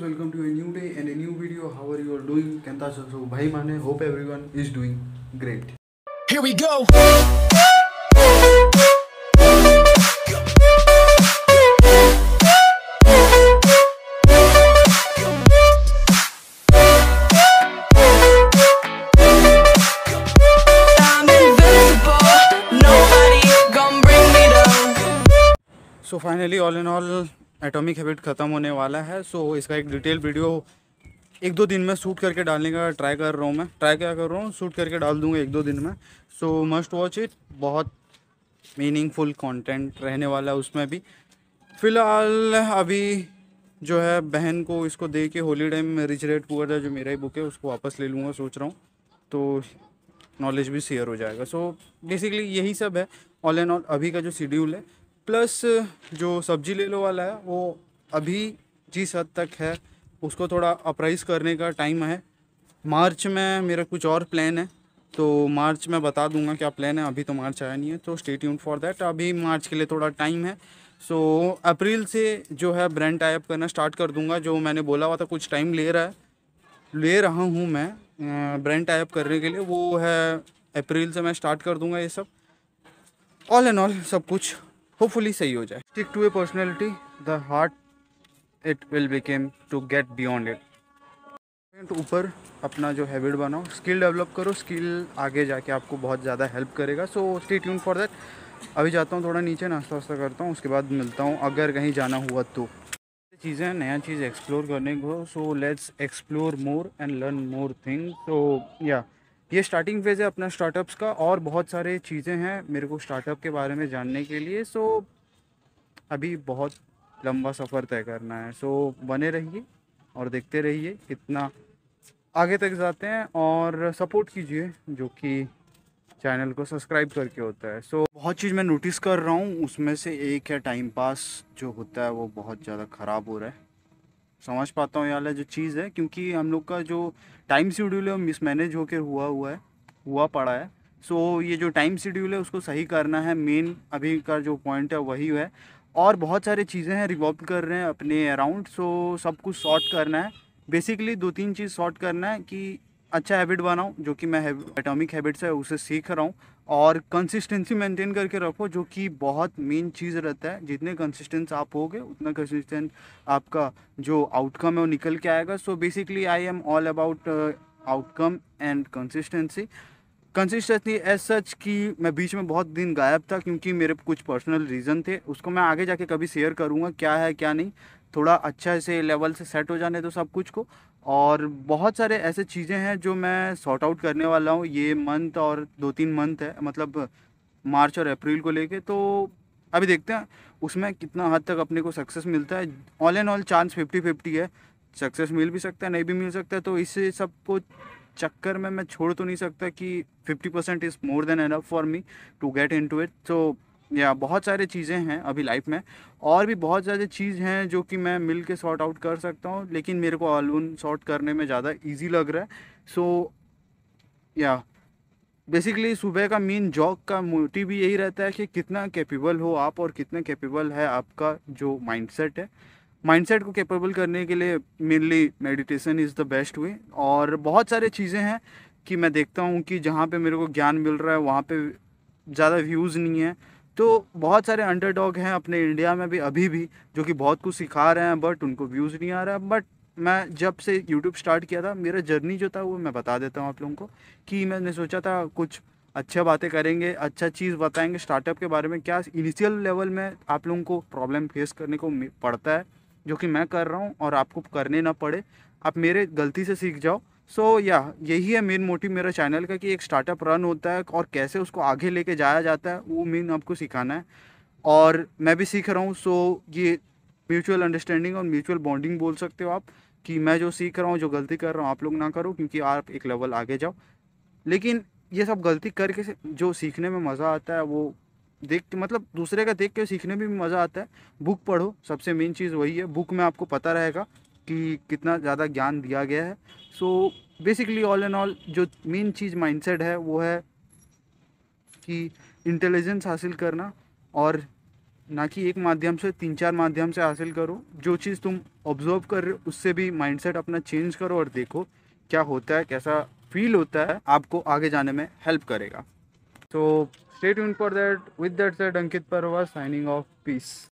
guys welcome to a new day and a new video how are you all doing kanta so bhai mane hope everyone is doing great here we go So finally all in all atomic habit ख़त्म होने वाला है सो इसका एक detail video एक दो दिन में शूट करके डालने का ट्राई कर रहा हूँ मैं ट्राई क्या कर रहा हूँ शूट करके डाल दूँगा एक दो दिन में सो मस्ट वॉच इट बहुत मीनिंगफुल कंटेंट रहने वाला है उसमें भी फ़िलहाल अभी जो है बहन को इसको दे के हॉलीडे में रिजरेट हुआ था जो मेरा ही बुक है उसको वापस ले लूँगा सोच रहा हूँ तो नॉलेज भी शेयर हो जाएगा सो बेसिकली यही सब है ऑल एंड ऑल अभी का जो शेड्यूल है प्लस जो सब्जी ले लो वाला है वो अभी जिस हद तक है उसको थोड़ा अप्राइस करने का टाइम है मार्च में मेरा कुछ और प्लान है तो मार्च में बता दूंगा क्या प्लान है अभी तो मार्च आया नहीं है तो स्टेट यून फॉर देट अभी मार्च के लिए थोड़ा टाइम है सो so, अप्रैल से जो है ब्रांड टाइप करना स्टार्ट कर दूंगा जो मैंने बोला हुआ था कुछ टाइम ले रहा है ले रहा हूँ मैं ब्रांड टाइप करने के लिए वो है अप्रैल से मैं स्टार्ट कर दूंगा ये सब ऑल एंड ऑल सब कुछ होपफुली सही हो जाए stick to a personality the heart it will become to get beyond it ऊपर अपना जो हैबिट बनाओ स्किल डेवलप करो स्किल आगे जाके आपको बहुत ज़्यादा हेल्प करेगा so stay tune for that अभी जाता हूँ थोड़ा नीचे नाश्ता वास्ता करता हूँ उसके बाद मिलता हूँ अगर कहीं जाना हुआ तो चीज़ें नया चीज़ एक्सप्लोर करने को so let's explore more and learn more thing तो या ये स्टार्टिंग फेज़ है अपना स्टार्टअप्स का और बहुत सारे चीज़ें हैं मेरे को स्टार्टअप के बारे में जानने के लिए सो अभी बहुत लंबा सफ़र तय करना है सो बने रहिए और देखते रहिए कितना आगे तक जाते हैं और सपोर्ट कीजिए जो कि चैनल को सब्सक्राइब करके होता है सो so, बहुत चीज़ मैं नोटिस कर रहा हूँ उसमें से एक है टाइम पास जो होता है वो बहुत ज़्यादा ख़राब हो रहा है समझ पाता हूँ यहाँ जो चीज़ है क्योंकि हम लोग का जो टाइम शेड्यूल है वो मिसमैनेज होकर हुआ हुआ है हुआ पड़ा है सो so, ये जो टाइम शेड्यूल है उसको सही करना है मेन अभी का जो पॉइंट है वही है और बहुत सारे चीज़ें हैं रिवॉल्व कर रहे हैं अपने अराउंड सो so, सब कुछ शॉर्ट करना है बेसिकली दो तीन चीज़ शॉर्ट करना है कि अच्छा हैबिट बनाओ जो कि मैं एटॉमिक हैबिट्स है उसे सीख रहा हूँ और कंसिस्टेंसी मेंटेन करके रखो जो कि बहुत मेन चीज़ रहता है जितने कंसिस्टेंस आप होगे उतना कंसिस्टेंट आपका जो आउटकम है वो निकल के आएगा so basically I am all about outcome and consistency consistency as such कि मैं बीच में बहुत दिन गायब था क्योंकि मेरे कुछ पर्सनल रीज़न थे उसको मैं आगे जाके कभी शेयर करूँगा क्या है क्या नहीं थोड़ा अच्छा से लेवल से सेट हो जाने दो सब कुछ को और बहुत सारे ऐसे चीज़ें हैं जो मैं सॉर्ट आउट करने वाला हूँ ये मंथ और दो तीन मंथ है मतलब मार्च और अप्रैल को लेके तो अभी देखते हैं उसमें कितना हद तक अपने को सक्सेस मिलता है all and all chance fifty fifty है सक्सेस मिल भी सकता है नहीं भी मिल सकता है तो इस सबको चक्कर में मैं छोड़ तो नहीं सकता कि fifty percent is more than enough for me to get into it so या बहुत सारे चीज़ें हैं अभी लाइफ में और भी बहुत ज़्यादा चीज़ हैं जो कि मैं मिल के सॉर्ट आउट कर सकता हूँ लेकिन मेरे को आलून सॉर्ट करने में ज़्यादा ईजी लग रहा है सो so, या बेसिकली सुबह का मेन जॉग का मोटिव भी यही रहता है कि कितना कैपेबल हो आप और कितना कैपेबल है आपका जो माइंडसेट है माइंडसेट को कैपेबल करने के लिए mainly meditation is the best way और बहुत सारे चीज़ें हैं कि मैं देखता हूँ कि जहाँ पे मेरे को ज्ञान मिल रहा है वहाँ पे ज़्यादा व्यूज़ नहीं है तो बहुत सारे अंडरडॉग हैं अपने इंडिया में भी अभी भी जो कि बहुत कुछ सिखा रहे हैं बट उनको व्यूज़ नहीं आ रहा बट मैं जब से यूट्यूब स्टार्ट किया था मेरा जर्नी जो था वो मैं बता देता हूँ आप लोगों को कि मैंने सोचा था कुछ अच्छा बातें करेंगे अच्छा चीज़ बताएंगे स्टार्टअप के बारे में क्या इनिशियल लेवल में आप लोगों को प्रॉब्लम फेस करने को पड़ता है जो कि मैं कर रहा हूँ और आपको करने ना पड़े आप मेरे गलती से सीख जाओ सो या यही है मेन मोटिव मेरा चैनल का कि एक स्टार्टअप रन होता है और कैसे उसको आगे लेके जाया जाता है वो मेन आपको सिखाना है और मैं भी सीख रहा हूँ सो ये म्यूचुअल अंडरस्टैंडिंग और म्यूचुअल बॉन्डिंग बोल सकते हो आप कि मैं जो सीख रहा हूँ जो गलती कर रहा हूँ आप लोग ना करो क्योंकि आप एक लेवल आगे जाओ लेकिन ये सब गलती करके जो सीखने में मज़ा आता है वो देख के मतलब दूसरे का देख के सीखने में भी मज़ा आता है बुक पढ़ो सबसे मेन चीज़ वही है बुक में आपको पता रहेगा कि कितना ज़्यादा ज्ञान दिया गया है so basically all and all जो मेन चीज़ माइंडसेट है वो है कि इंटेलिजेंस हासिल करना और ना कि एक माध्यम से तीन चार माध्यम से हासिल करो जो चीज़ तुम ऑब्जर्व कर रहे हो उससे भी माइंडसेट अपना चेंज करो और देखो क्या होता है कैसा फील होता है आपको आगे जाने में हेल्प करेगा so stay tune for that with that set Ankit Parwa signing of peace